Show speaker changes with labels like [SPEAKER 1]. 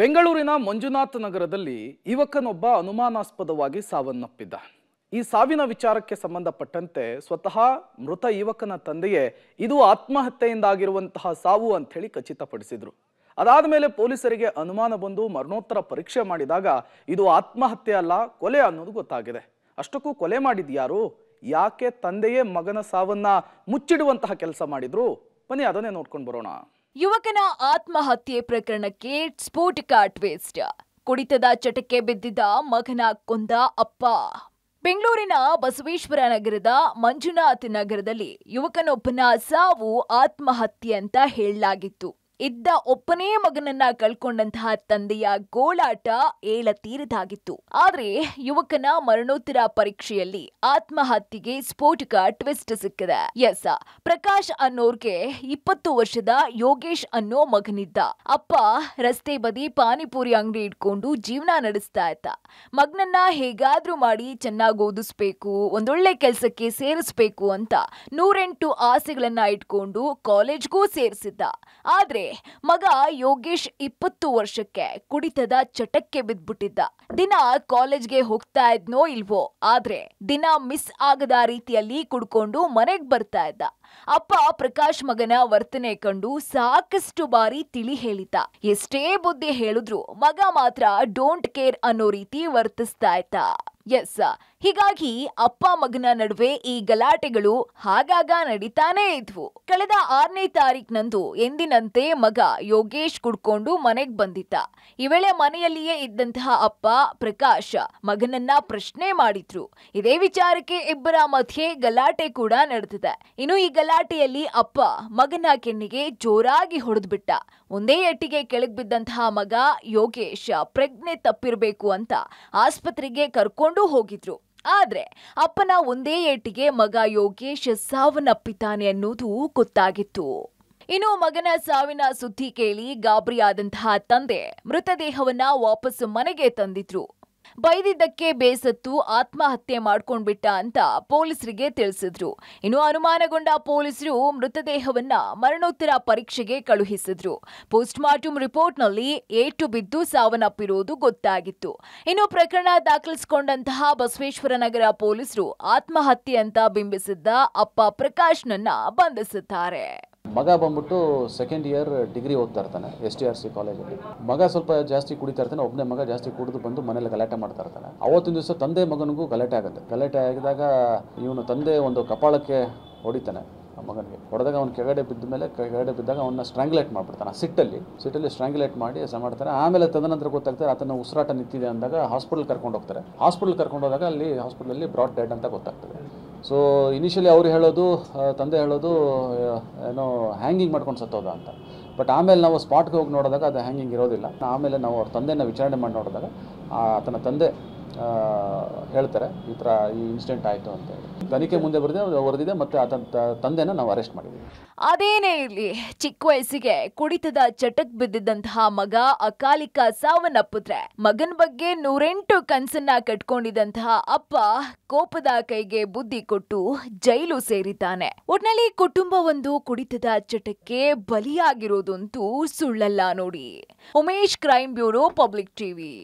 [SPEAKER 1] ಬೆಂಗಳೂರಿನ ಮಂಜುನಾಥ ನಗರದಲ್ಲಿ ಯುವಕನೊಬ್ಬ ಅನುಮಾನಾಸ್ಪದವಾಗಿ ಸಾವನ್ನಪ್ಪಿದ್ದ ಈ ಸಾವಿನ ವಿಚಾರಕ್ಕೆ ಸಂಬಂಧಪಟ್ಟಂತೆ ಸ್ವತಃ ಮೃತ ಯುವಕನ ತಂದೆಯೇ ಇದು ಆತ್ಮಹತ್ಯೆಯಿಂದಾಗಿರುವಂತಹ ಸಾವು ಅಂತ ಹೇಳಿ ಖಚಿತಪಡಿಸಿದ್ರು ಅದಾದ ಮೇಲೆ ಪೊಲೀಸರಿಗೆ ಅನುಮಾನ ಬಂದು ಮರಣೋತ್ತರ ಪರೀಕ್ಷೆ ಮಾಡಿದಾಗ ಇದು ಆತ್ಮಹತ್ಯೆ ಅಲ್ಲ ಕೊಲೆ ಅನ್ನೋದು ಗೊತ್ತಾಗಿದೆ ಅಷ್ಟಕ್ಕೂ ಕೊಲೆ ಮಾಡಿದ್ಯಾರು ಯಾಕೆ ತಂದೆಯೇ ಮಗನ ಸಾವನ್ನ ಮುಚ್ಚಿಡುವಂತಹ ಕೆಲಸ ಮಾಡಿದ್ರು ಬನ್ನಿ ಅದನ್ನೇ ನೋಡ್ಕೊಂಡು ಬರೋಣ
[SPEAKER 2] ಯುವಕನ ಆತ್ಮಹತ್ಯೆ ಪ್ರಕರಣಕ್ಕೆ ಸ್ಫೋಟಿಕ ಟ್ವಿಸ್ಟ್ ಕುಡಿತದ ಚಟಕ್ಕೆ ಬಿದ್ದಿದ್ದ ಮಗನ ಕೊಂದ ಅಪ್ಪ ಬೆಂಗಳೂರಿನ ಬಸವೇಶ್ವರ ನಗರದ ಮಂಜುನಾಥ್ ನಗರದಲ್ಲಿ ಯುವಕನೊಬ್ಬನ ಸಾವು ಆತ್ಮಹತ್ಯೆ ಅಂತ ಹೇಳಲಾಗಿತ್ತು ಇದ್ದ ಒಪ್ಪನೇ ಮಗನನ್ನ ಕಳ್ಕೊಂಡಂತಹ ತಂದೆಯ ಗೋಳಾಟ ತೀರದಾಗಿತ್ತು ಆದ್ರೆ ಯುವಕನ ಮರಣೋತ್ತರ ಪರೀಕ್ಷೆಯಲ್ಲಿ ಆತ್ಮಹತ್ಯೆಗೆ ಸ್ಫೋಟಕ ಟ್ವಿಸ್ಟ್ ಸಿಕ್ಕಿದೆ ಎಸ್ ಪ್ರಕಾಶ್ ಅನ್ನೋರ್ಗೆ ಇಪ್ಪತ್ತು ವರ್ಷದ ಯೋಗೇಶ್ ಅನ್ನೋ ಮಗನಿದ್ದ ಅಪ್ಪ ರಸ್ತೆ ಬದಿ ಪಾನಿಪುರಿ ಅಂಗಡಿ ಇಟ್ಕೊಂಡು ಜೀವನ ನಡೆಸ್ತಾ ಇದ್ದ ಮಗನನ್ನ ಹೇಗಾದ್ರೂ ಮಾಡಿ ಚೆನ್ನಾಗಿ ಓದಿಸ್ಬೇಕು ಒಂದೊಳ್ಳೆ ಕೆಲಸಕ್ಕೆ ಸೇರಿಸ್ಬೇಕು ಅಂತ ನೂರೆಂಟು ಆಸೆಗಳನ್ನ ಇಟ್ಕೊಂಡು ಕಾಲೇಜ್ಗೂ ಸೇರಿಸಿದ್ದ ಆದ್ರೆ ಮಗ ಯೋಗೇಶ್ ಇಪ್ಪತ್ತು ವರ್ಷಕ್ಕೆ ಕುಡಿತದ ಚಟಕ್ಕೆ ಬಿದ್ದ್ಬಿಟ್ಟಿದ್ದ ದಿನ ಕಾಲೇಜ್ಗೆ ಹೋಗ್ತಾ ಇದ್ನೋ ಇಲ್ವೋ ಆದ್ರೆ ದಿನ ಮಿಸ್ ಆಗದ ರೀತಿಯಲ್ಲಿ ಕುಡ್ಕೊಂಡು ಮನೆಗ್ ಬರ್ತಾ ಇದ್ದ ಅಪ್ಪ ಪ್ರಕಾಶ್ ಮಗನ ವರ್ತನೆ ಕಂಡು ಸಾಕಷ್ಟು ಬಾರಿ ತಿಳಿ ಹೇಳಿತ ಎಷ್ಟೇ ಬುದ್ಧಿ ಹೇಳಿದ್ರು ಮಗ ಮಾತ್ರ ಡೋಂಟ್ ಕೇರ್ ಅನ್ನೋ ರೀತಿ ವರ್ತಿಸ್ತಾ ಇದ್ದ ಎಸ್ ಹೀಗಾಗಿ ಅಪ್ಪ ಮಗನ ನಡುವೆ ಈ ಗಲಾಟೆಗಳು ಹಾಗಾಗ ನಡೀತಾನೇ ಇದ್ವು ಕಳೆದ ಆರನೇ ತಾರೀಕ್ನಂದು ಎಂದಿನಂತೆ ಮಗ ಯೋಗೇಶ್ ಕುಡ್ಕೊಂಡು ಮನೆಗೆ ಬಂದಿದ್ದ ಈ ವೇಳೆ ಮನೆಯಲ್ಲಿಯೇ ಇದ್ದಂತಹ ಅಪ್ಪ ಪ್ರಕಾಶ್ ಮಗನನ್ನ ಪ್ರಶ್ನೆ ಮಾಡಿದ್ರು ಇದೇ ವಿಚಾರಕ್ಕೆ ಇಬ್ಬರ ಮಧ್ಯೆ ಗಲಾಟೆ ಕೂಡ ನಡೆದಿದೆ ಇನ್ನು ಈ ಗಲಾಟೆಯಲ್ಲಿ ಅಪ್ಪ ಮಗನ ಕೆನ್ನಿಗೆ ಜೋರಾಗಿ ಹೊಡೆದ್ಬಿಟ್ಟ ಒಂದೇ ಎಟ್ಟಿಗೆ ಕೆಳಗೆ ಬಿದ್ದಂತಹ ಮಗ ಯೋಗೇಶ್ ಪ್ರಜ್ಞೆ ತಪ್ಪಿರಬೇಕು ಅಂತ ಆಸ್ಪತ್ರೆಗೆ ಕರ್ಕೊಂಡು ಹೋಗಿದ್ರು ಆದ್ರೆ ಅಪ್ಪನ ಒಂದೇ ಏಟಿಗೆ ಮಗ ಯೋಗೇಶ್ ಸಾವನ್ನಪ್ಪಿತಾನೆ ಅನ್ನೋದು ಗೊತ್ತಾಗಿತ್ತು ಇನ್ನು ಮಗನ ಸಾವಿನ ಸುದ್ದಿ ಕೇಳಿ ಗಾಬರಿಯಾದಂತಹ ತಂದೆ ಮೃತದೇಹವನ್ನ ವಾಪಸ್ ಮನೆಗೆ ತಂದಿದ್ರು ಬೈದಿದ್ದಕ್ಕೆ ಬೇಸತ್ತು ಆತ್ಮಹತ್ಯೆ ಮಾಡ್ಕೊಂಡ್ಬಿಟ್ಟ ಅಂತ ಪೊಲೀಸರಿಗೆ ತಿಳಿಸಿದ್ರು ಇನ್ನು ಅನುಮಾನಗೊಂಡ ಪೊಲೀಸರು ಮೃತದೇಹವನ್ನ ಮರಣೋತ್ತರ ಪರೀಕ್ಷೆಗೆ ಕಳುಹಿಸಿದ್ರು ಪೋಸ್ಟ್ ಮಾರ್ಟಂ ರಿಪೋರ್ಟ್ನಲ್ಲಿ ಏಟು ಬಿದ್ದು ಸಾವನ್ನಪ್ಪಿರುವುದು ಗೊತ್ತಾಗಿತ್ತು ಇನ್ನು ಪ್ರಕರಣ ದಾಖಲಿಸಿಕೊಂಡಂತಹ ಬಸವೇಶ್ವರ ನಗರ ಪೊಲೀಸರು ಆತ್ಮಹತ್ಯೆ ಅಂತ ಬಿಂಬಿಸಿದ್ದ ಅಪ್ಪ ಪ್ರಕಾಶ್ನನ್ನ ಬಂಧಿಸಿದ್ದಾರೆ
[SPEAKER 3] ಮಗ ಬಂದ್ಬಿಟ್ಟು ಸೆಕೆಂಡ್ ಇಯರ್ ಡಿಗ್ರಿ ಓದ್ತಾ ಇರ್ತಾನೆ ಎಸ್ ಟಿ ಆರ್ ಸಿ ಕಾಲೇಜಲ್ಲಿ ಮಗ ಸ್ವಲ್ಪ ಜಾಸ್ತಿ ಕುಡಿತಾ ಇರ್ತಾನೆ ಒಬ್ಬನೇ ಮಗ ಜಾಸ್ತಿ ಕುಡಿದು ಬಂದು ಮನೇಲಿ ಗಲಾಟೆ ಮಾಡ್ತಾ ಇರ್ತಾನೆ ಅವತ್ತಿನ ದಿವಸ ತಂದೆ ಮಗನಿಗೂ ಗಲಾಟೆ ಆಗುತ್ತೆ ಗಲಾಟೆ ಆಗಿದಾಗ ಇವನು ತಂದೆ ಒಂದು ಕಪಾಳಕ್ಕೆ ಹೊಡಿತಾನೆ ಆ ಮಗನಿಗೆ ಹೊಡೆದಾಗ ಅವ್ನು ಕೆಳಗಡೆ ಬಿದ್ದ ಮೇಲೆ ಕೆಳಗಡೆ ಬಿದ್ದಾಗ ಅವನ್ನ ಸ್ಟ್ರಾಂಗ್ಲೇಟ್ ಮಾಡ್ಬಿಡ್ತಾನೆ ಸಿಟ್ಟಲ್ಲಿ ಸಿಟ್ಟಲ್ಲಿ ಸ್ಟ್ರಾಂಗ್ಲೇಟ್ ಮಾಡಿ ಸಹ ಮಾಡ್ತಾರೆ ಆಮೇಲೆ ತದನಂತರ ಗೊತ್ತಾಗ್ತಾರೆ ಆತನ ಉಸಿರಾಟ ನಿಂತಿದೆ ಅಂದಾಗ ಹಾಸ್ಪಿಟಲ್ ಕರ್ಕೊಂಡು ಹೋಗ್ತಾರೆ ಹಾಸ್ಪಿಟಲ್ ಕರ್ಕೊಂಡು ಹೋದಾಗ ಅಲ್ಲಿ ಹಾಸ್ಪಿಟಲಲ್ಲಿ ಬ್ರಾಡ್ ಡೆಡ್ ಅಂತ ಗೊತ್ತಾಗ್ತದೆ ಸೊ ಇನಿಷಿಯಲಿ ಅವ್ರು ಹೇಳೋದು ತಂದೆ ಹೇಳೋದು ಏನೋ ಹ್ಯಾಂಗಿಂಗ್ ಮಾಡ್ಕೊಂಡು ಸತ್ತೋದ ಅಂತ ಬಟ್ ಆಮೇಲೆ ನಾವು ಸ್ಪಾಟ್ಗೆ ಹೋಗಿ ನೋಡಿದಾಗ ಅದು ಹ್ಯಾಂಗಿಂಗ್ ಇರೋದಿಲ್ಲ ಆಮೇಲೆ ನಾವು ಅವ್ರ ತಂದೆನ ವಿಚಾರಣೆ ಮಾಡಿ ನೋಡಿದಾಗ ಆತನ ತಂದೆ ಹೇಳ್ತಾರೆ ಈ ಥರ ಈ ಇನ್ಸಿಡೆಂಟ್ ಆಯಿತು ಅಂತ ತನಿಖೆ ಮುಂದೆ ಬರೆದೇ ವರದಿದೆ ಮತ್ತು ಆತನ ತಂದೆನ ನಾವು ಅರೆಸ್ಟ್ ಮಾಡಿದ್ವಿ
[SPEAKER 2] ಅದೇನೇ ಇರಲಿ ಚಿಕ್ಕ ವಯಸ್ಸಿಗೆ ಕುಡಿತದ ಚಟಕ್ ಬಿದ್ದಿದ್ದಂತಹ ಮಗ ಅಕಾಲಿಕ ಪುತ್ರೆ ಮಗನ ಬಗ್ಗೆ ನೂರೆಂಟು ಕನ್ಸನ್ನ ಕಟ್ಕೊಂಡಿದ್ದಂತಹ ಅಪ್ಪ ಕೋಪದ ಕೈಗೆ ಬುದ್ಧಿ ಕೊಟ್ಟು ಜೈಲು ಸೇರಿದ್ದಾನೆ ಒಟ್ನಲ್ಲಿ ಕುಟುಂಬ ಒಂದು ಕುಡಿತದ ಚಟಕ್ಕೆ ಬಲಿಯಾಗಿರೋದಂತೂ ಸುಳ್ಳಲ್ಲ ನೋಡಿ Umesh crime bureau public TV